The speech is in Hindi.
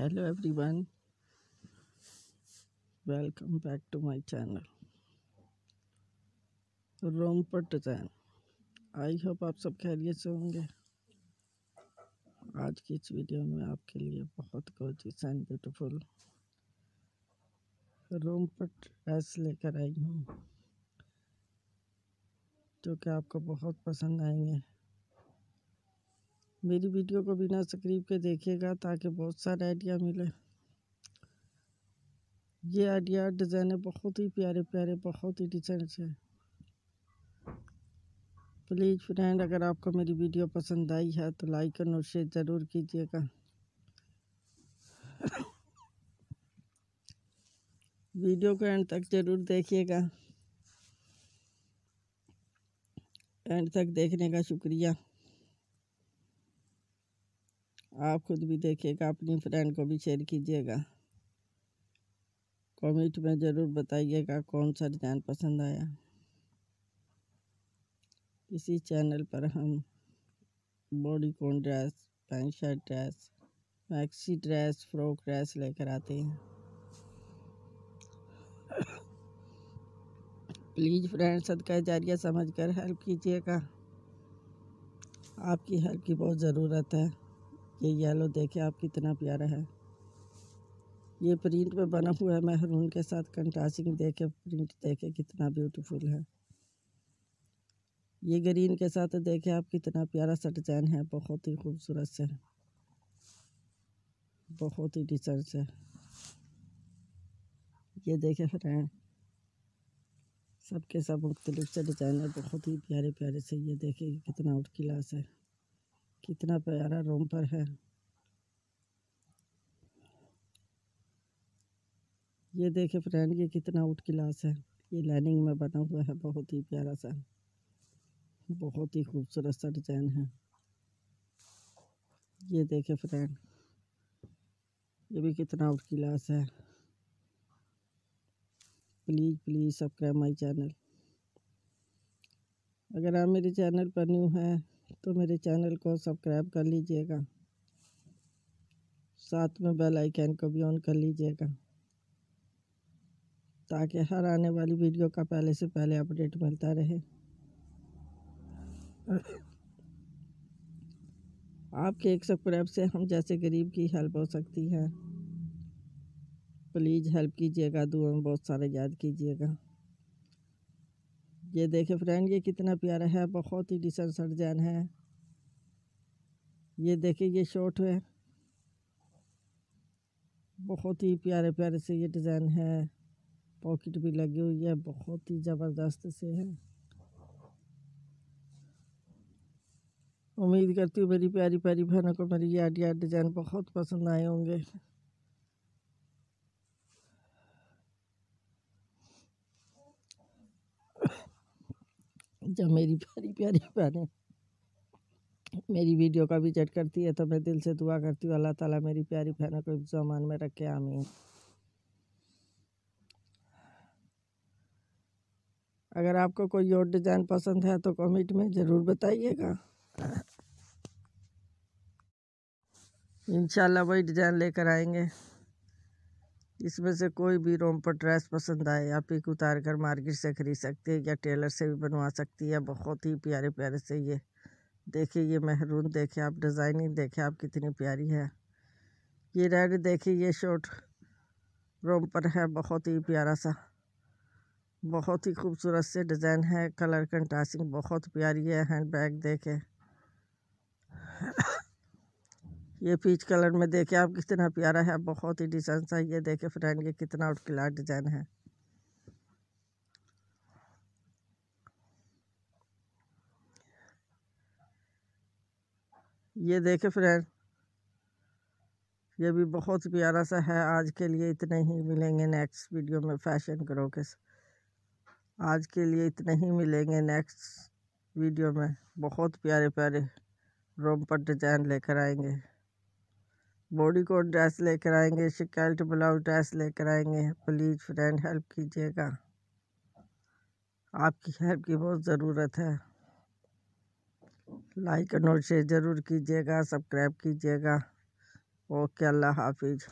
hello everyone welcome back to my channel romper design I hope आप सब खैरियत से होंगे आज की इस वीडियो में आपके लिए बहुत gorgeous and beautiful romper dress लेकर आई हूँ जो कि आपको बहुत पसंद आएंगे मेरी वीडियो को बिना स्क्रीप के देखिएगा ताकि बहुत सारे आइडिया मिले ये आइडिया डिज़ाइनें बहुत ही प्यारे प्यारे बहुत ही डिसेंट है प्लीज़ फ्रेंड अगर आपको मेरी वीडियो पसंद आई है तो लाइक और शेयर ज़रूर कीजिएगा वीडियो को एंड तक ज़रूर देखिएगा एंड तक देखने का शुक्रिया आप खुद भी देखिएगा अपनी फ्रेंड को भी शेयर कीजिएगा कमेंट में ज़रूर बताइएगा कौन सा डिज़ाइन पसंद आया इसी चैनल पर हम bodycon dress pant shirt dress maxi dress frock dress लेकर आते हैं प्लीज़ फ्रेंड सदका जारिया समझ कर हेल्प कीजिएगा आपकी हेल्प की बहुत ज़रूरत है ये येलो देखे आप कितना प्यारा है ये प्रिंट में बना हुआ है मेहरून के साथ कंट्रास्टिंग देखे प्रिंट देखे कितना ब्यूटीफुल है ये ग्रीन के साथ देखे आप कितना प्यारा सा डिज़ाइन है बहुत ही खूबसूरत से बहुत ही डिजाइन से ये देखे फ्रेंड सबके सब मुख्तलिफ से डिज़ाइन है बहुत ही प्यारे प्यारे से ये देखे कितना आउट क्लास है कितना प्यारा रूम पर है ये देखे फ्रेंड ये कितना आउट क्लास है ये लाइनिंग में बना हुआ है बहुत ही प्यारा सा बहुत ही खूबसूरत सा डिज़ाइन है ये देखे फ्रेंड ये भी कितना आउट क्लास है please please subscribe my channel अगर आप मेरे चैनल पर न्यू हैं तो मेरे चैनल को सब्सक्राइब कर लीजिएगा साथ में बेल आइकन को भी ऑन कर लीजिएगा ताकि हर आने वाली वीडियो का पहले से पहले अपडेट मिलता रहे आपके एक सब्सक्राइब से हम जैसे गरीब की हेल्प हो सकती है प्लीज़ हेल्प कीजिएगा दुआ में बहुत सारे याद कीजिएगा ये देखे फ्रेंड ये कितना प्यारा है बहुत ही डिसेंट सर्जन है ये देखे ये शॉर्ट है बहुत ही प्यारे प्यारे से ये डिज़ाइन है पॉकेट भी लगी हुई है बहुत ही ज़बरदस्त से है उम्मीद करती हूँ मेरी प्यारी प्यारी बहनों को मेरी ये आइडिया डिज़ाइन बहुत पसंद आए होंगे जब मेरी प्यारी प्यारी बहनें मेरी वीडियो का भी विजिट करती है तो मैं दिल से दुआ करती हूँ अल्लाह ताला मेरी प्यारी बहनों को जमान में रखे आमीन अगर आपको कोई और डिज़ाइन पसंद है तो कमेंट में ज़रूर बताइएगा इंशाल्लाह वही डिज़ाइन लेकर आएंगे इसमें से कोई भी रोम पर ड्रेस पसंद आए आप एक उतार कर मार्केट से ख़रीद सकते हैं या टेलर से भी बनवा सकती है बहुत ही प्यारे प्यारे से ये देखिए ये महरून देखें आप डिज़ाइनिंग देखें आप कितनी प्यारी है ये रेड देखिए ये शॉर्ट पर है बहुत ही प्यारा सा बहुत ही खूबसूरत से डिज़ाइन है कलर कंट्रास्टिंग बहुत प्यारी है हैंड बैग देखें ये पीच कलर में देखिए आप कितना प्यारा है बहुत ही डिजाइन सा ये देखिए फ्रेंड ये कितना उठकिला डिजाइन है ये देखे फ्रेंड ये भी बहुत प्यारा सा है आज के लिए इतने ही मिलेंगे नेक्स्ट वीडियो में फैशन करो के आज के लिए इतने ही मिलेंगे नेक्स्ट वीडियो में बहुत प्यारे प्यारे रोम पर डिजाइन लेकर आएंगे बॉडी कोट ड्रेस लेकर आएंगे शिकल्ट ब्लाउज ड्रेस लेकर आएंगे प्लीज़ फ्रेंड हेल्प कीजिएगा आपकी हेल्प की बहुत ज़रूरत है लाइक और शेयर ज़रूर कीजिएगा सब्सक्राइब कीजिएगा ओके अल्लाह हाफिज़